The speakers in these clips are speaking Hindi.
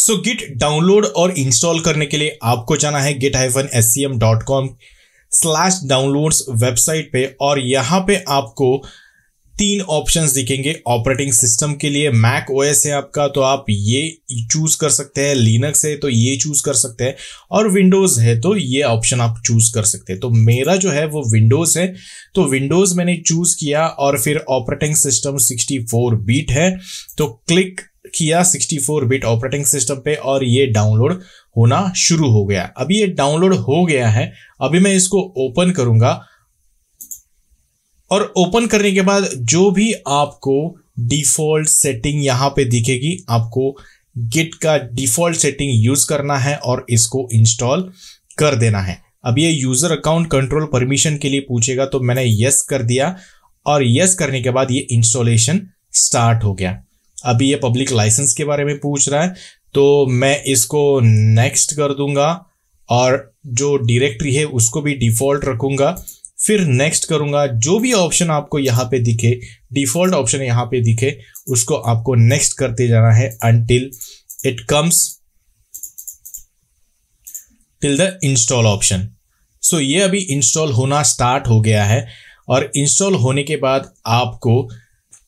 सो गिट डाउनलोड और इंस्टॉल करने के लिए आपको जाना है git hyphen S C M dot com slash download website पे और यहाँ पे आपको तीन ऑप्शन दिखेंगे ऑपरेटिंग सिस्टम के लिए मैक ओएस है आपका तो आप ये चूज कर सकते हैं लिनक्स है तो ये चूज कर सकते हैं और विंडोज है तो ये ऑप्शन आप चूज कर सकते हैं तो मेरा जो है वो विंडोज है तो विंडोज मैंने चूज किया और फिर ऑपरेटिंग सिस्टम 64 बीट है तो क्लिक किया 64 बिट ऑपरेटिंग सिस्टम पे और ये डाउनलोड होना शुरू हो गया अभी ये डाउनलोड हो गया है अभी मैं इसको ओपन करूंगा और ओपन करने के बाद जो भी आपको डिफॉल्ट सेटिंग यहां पे दिखेगी आपको गिट का डिफॉल्ट सेटिंग यूज करना है और इसको इंस्टॉल कर देना है अब ये यूजर अकाउंट कंट्रोल परमिशन के लिए पूछेगा तो मैंने यस कर दिया और यस करने के बाद ये इंस्टॉलेशन स्टार्ट हो गया अभी ये पब्लिक लाइसेंस के बारे में पूछ रहा है तो मैं इसको नेक्स्ट कर दूंगा और जो डायरेक्टरी है उसको भी डिफ़ॉल्ट रखूंगा फिर नेक्स्ट करूंगा जो भी ऑप्शन आपको यहाँ पे दिखे डिफ़ॉल्ट ऑप्शन यहाँ पे दिखे उसको आपको नेक्स्ट करते जाना है until it comes till the install option so ये अभी इंस्टॉल होना स्टार्ट हो गया है और इंस्टॉल होने के बाद आपको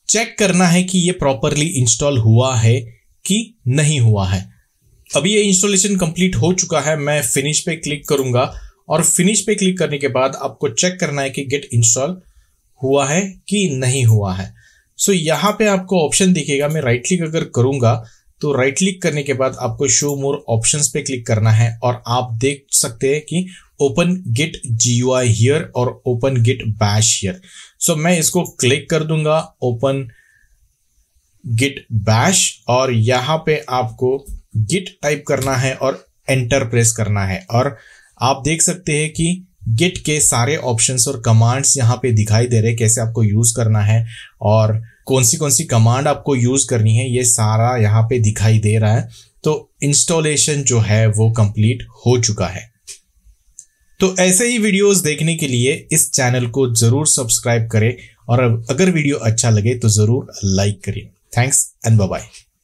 चेक करना है कि ये प्रॉपरली इंस्टॉल हुआ है कि नहीं हुआ है अभी ये इंस्टॉलेशन कंप्लीट हो चुका है मैं फिनिश पे क्लिक करूंगा और फिनिश पे क्लिक करने के बाद आपको चेक करना है कि गेट इंस्टॉल हुआ है कि नहीं हुआ है सो so, यहाँ पे आपको ऑप्शन दिखेगा मैं राइट क्लिक अगर करूंगा तो राइट क्लिक करने के बाद आपको शो मोर ऑप्शन पे क्लिक करना है और आप देख सकते हैं कि open git G U I here और open git bash here so मैं इसको क्लिक कर दूंगा ओपन गिट बैश और यहां पे आपको गिट टाइप करना है और एंटर प्रेस करना है और आप देख सकते हैं कि गिट के सारे ऑप्शंस और कमांड्स यहाँ पे दिखाई दे रहे हैं कैसे आपको यूज़ करना है और कौन सी कौन सी कमांड आपको यूज़ करनी है ये सारा यहाँ पे दिखाई दे रहा है तो इंस्टॉलेशन जो है वो कंप्लीट हो चुका है तो ऐसे ही वीडियोस देखने के लिए इस चैनल को ज़रूर सब्सक्राइब करें और अगर वीडियो अच्छा लगे तो ज़रूर लाइक करें थैंक्स एंड बाय